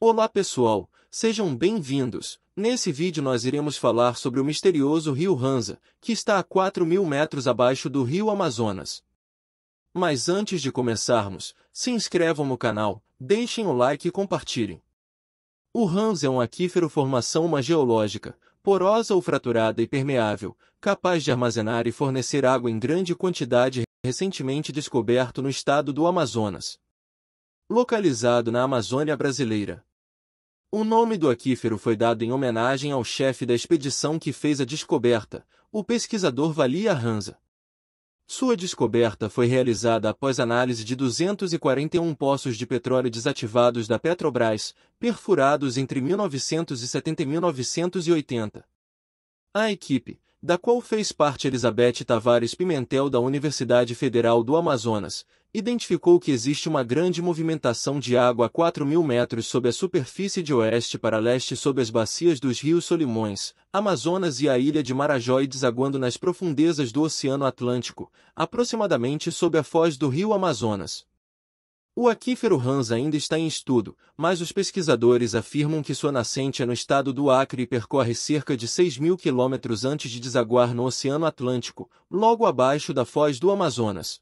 Olá pessoal, sejam bem-vindos. Nesse vídeo nós iremos falar sobre o misterioso rio Hansa, que está a 4 mil metros abaixo do rio Amazonas. Mas antes de começarmos, se inscrevam no canal, deixem o like e compartilhem. O Hansa é um aquífero formação uma geológica, porosa ou fraturada e permeável, capaz de armazenar e fornecer água em grande quantidade recentemente descoberto no estado do Amazonas. Localizado na Amazônia brasileira, o nome do aquífero foi dado em homenagem ao chefe da expedição que fez a descoberta, o pesquisador Valia Hansa. Sua descoberta foi realizada após análise de 241 poços de petróleo desativados da Petrobras, perfurados entre 1970 e 1980. A equipe, da qual fez parte Elizabeth Tavares Pimentel da Universidade Federal do Amazonas, identificou que existe uma grande movimentação de água a 4 mil metros sob a superfície de oeste para leste sob as bacias dos rios Solimões, Amazonas e a ilha de Marajó e desaguando nas profundezas do Oceano Atlântico, aproximadamente sob a foz do rio Amazonas. O aquífero Hans ainda está em estudo, mas os pesquisadores afirmam que sua nascente é no estado do Acre e percorre cerca de 6 mil quilômetros antes de desaguar no Oceano Atlântico, logo abaixo da foz do Amazonas.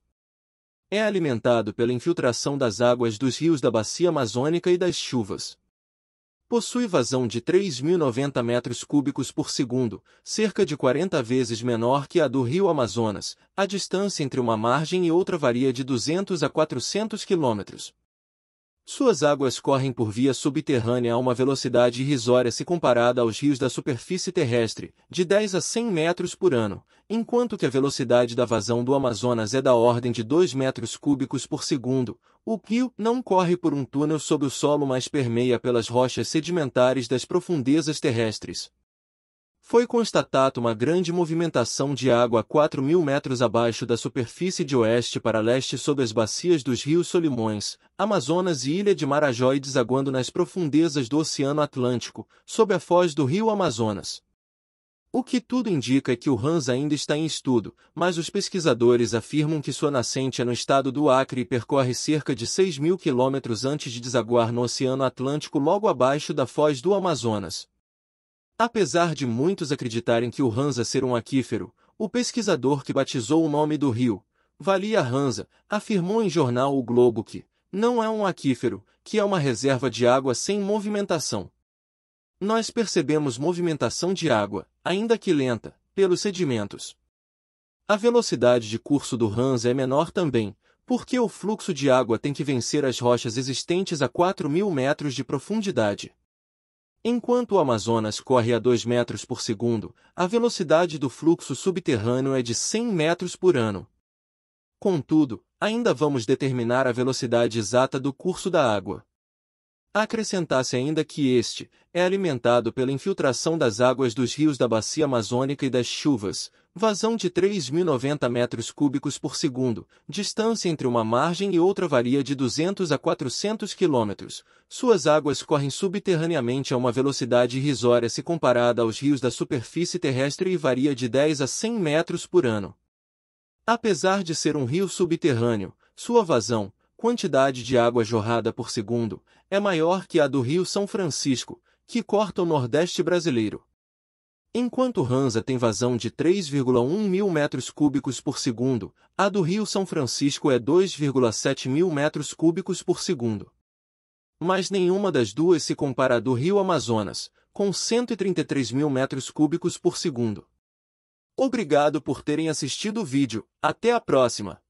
É alimentado pela infiltração das águas dos rios da bacia amazônica e das chuvas. Possui vazão de 3.090 metros cúbicos por segundo, cerca de 40 vezes menor que a do rio Amazonas. A distância entre uma margem e outra varia de 200 a 400 quilômetros. Suas águas correm por via subterrânea a uma velocidade irrisória se comparada aos rios da superfície terrestre, de 10 a 100 metros por ano, enquanto que a velocidade da vazão do Amazonas é da ordem de 2 metros cúbicos por segundo. O rio não corre por um túnel sob o solo mas permeia pelas rochas sedimentares das profundezas terrestres, foi constatada uma grande movimentação de água a 4 mil metros abaixo da superfície de oeste para leste sob as bacias dos rios Solimões, Amazonas e Ilha de Marajó e desaguando nas profundezas do Oceano Atlântico, sob a foz do rio Amazonas. O que tudo indica é que o Hans ainda está em estudo, mas os pesquisadores afirmam que sua nascente é no estado do Acre e percorre cerca de 6 mil quilômetros antes de desaguar no Oceano Atlântico logo abaixo da foz do Amazonas. Apesar de muitos acreditarem que o Hansa ser um aquífero, o pesquisador que batizou o nome do rio, Valia Hansa, afirmou em jornal O Globo que não é um aquífero, que é uma reserva de água sem movimentação. Nós percebemos movimentação de água, ainda que lenta, pelos sedimentos. A velocidade de curso do Ransa é menor também, porque o fluxo de água tem que vencer as rochas existentes a 4 mil metros de profundidade. Enquanto o Amazonas corre a 2 metros por segundo, a velocidade do fluxo subterrâneo é de 100 metros por ano. Contudo, ainda vamos determinar a velocidade exata do curso da água. Acrescentasse ainda que este é alimentado pela infiltração das águas dos rios da bacia amazônica e das chuvas, Vazão de 3.090 metros cúbicos por segundo, distância entre uma margem e outra varia de 200 a 400 quilômetros. Suas águas correm subterraneamente a uma velocidade irrisória se comparada aos rios da superfície terrestre e varia de 10 a 100 metros por ano. Apesar de ser um rio subterrâneo, sua vazão, quantidade de água jorrada por segundo, é maior que a do rio São Francisco, que corta o Nordeste brasileiro. Enquanto Hansa tem vazão de 3,1 mil metros cúbicos por segundo, a do Rio São Francisco é 2,7 mil metros cúbicos por segundo. Mas nenhuma das duas se compara à do Rio Amazonas, com 133 mil metros cúbicos por segundo. Obrigado por terem assistido o vídeo, até a próxima!